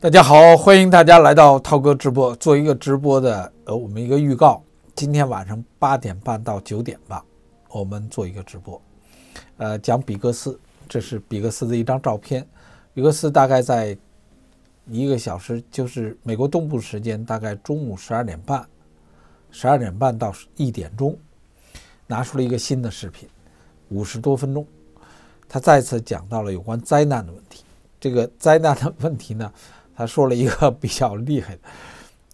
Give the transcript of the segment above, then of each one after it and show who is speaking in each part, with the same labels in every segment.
Speaker 1: 大家好，欢迎大家来到涛哥直播，做一个直播的呃，我们一个预告，今天晚上八点半到九点吧，我们做一个直播，呃，讲比格斯，这是比格斯的一张照片，比格斯大概在一个小时，就是美国东部时间大概中午十二点半，十二点半到一点钟，拿出了一个新的视频，五十多分钟，他再次讲到了有关灾难的问题，这个灾难的问题呢。他说了一个比较厉害的，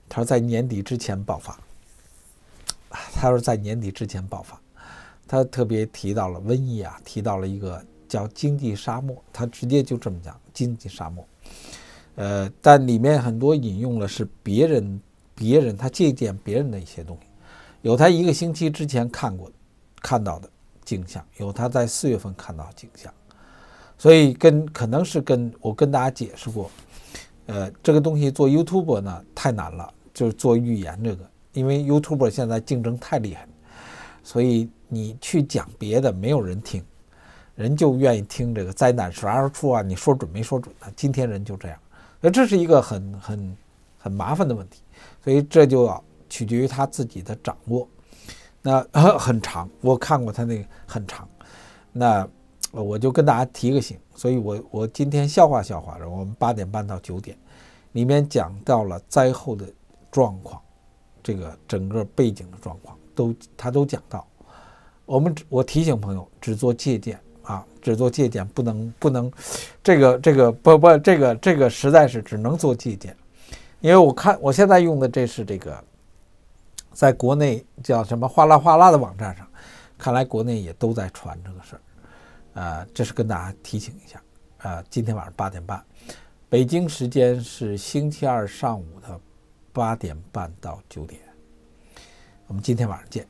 Speaker 1: 他说在年底之前爆发。他说在年底之前爆发，他特别提到了瘟疫啊，提到了一个叫经济沙漠，他直接就这么讲经济沙漠。呃，但里面很多引用了是别人别人他借鉴别人的一些东西，有他一个星期之前看过看到的景象，有他在四月份看到景象，所以跟可能是跟我跟大家解释过。呃，这个东西做 YouTube 呢太难了，就是做预言这个，因为 YouTube 现在竞争太厉害，所以你去讲别的没有人听，人就愿意听这个灾难啥时候出啊？你说准没说准呢？今天人就这样，所以这是一个很很很麻烦的问题，所以这就要取决于他自己的掌握。那 很长，我看过他那个很长，那。呃，我就跟大家提个醒，所以，我我今天消化消化了。我们八点半到九点，里面讲到了灾后的状况，这个整个背景的状况都他都讲到。我们只我提醒朋友，只做借鉴啊，只做借鉴，不能不能，这个这个不不，这个这个实在是只能做借鉴。因为我看我现在用的这是这个，在国内叫什么哗啦哗啦的网站上，看来国内也都在传这个事儿。呃，这是跟大家提醒一下，呃，今天晚上八点半，北京时间是星期二上午的八点半到九点，我们今天晚上见。